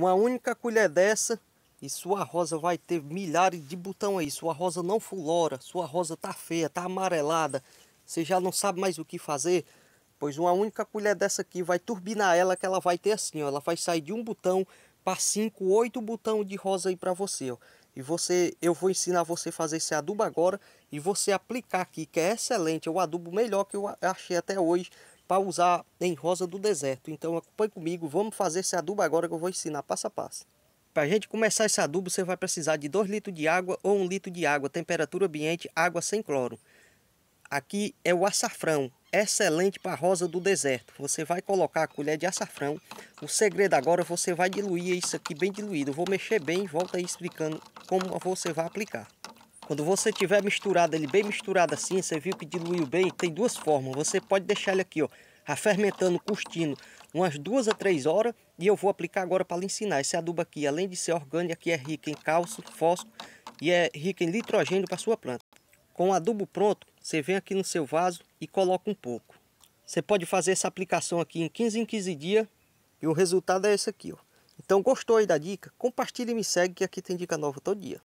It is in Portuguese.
Uma única colher dessa e sua rosa vai ter milhares de botão aí. Sua rosa não fulora, sua rosa tá feia, tá amarelada. Você já não sabe mais o que fazer, pois uma única colher dessa aqui vai turbinar ela que ela vai ter assim, ó. Ela vai sair de um botão para cinco, oito botão de rosa aí para você, ó. E você, eu vou ensinar você a fazer esse adubo agora e você aplicar aqui, que é excelente, é o adubo melhor que eu achei até hoje para usar em rosa do deserto. Então acompanhe comigo, vamos fazer esse adubo agora que eu vou ensinar passo a passo. Para a gente começar esse adubo, você vai precisar de 2 litros de água ou 1 um litro de água, temperatura ambiente, água sem cloro. Aqui é o açafrão, excelente para rosa do deserto. Você vai colocar a colher de açafrão. O segredo agora, você vai diluir isso aqui bem diluído. Eu vou mexer bem e volta aí explicando como você vai aplicar. Quando você tiver misturado ele bem misturado assim, você viu que diluiu bem, tem duas formas. Você pode deixar ele aqui, ó, a fermentando, curtindo, umas duas a três horas. E eu vou aplicar agora para lhe ensinar. Esse adubo aqui, além de ser orgânico, aqui é rico em cálcio, fósforo e é rico em nitrogênio para sua planta. Com o adubo pronto, você vem aqui no seu vaso e coloca um pouco. Você pode fazer essa aplicação aqui em 15 em 15 dias e o resultado é esse aqui, ó. Então gostou aí da dica? Compartilhe e me segue que aqui tem dica nova todo dia.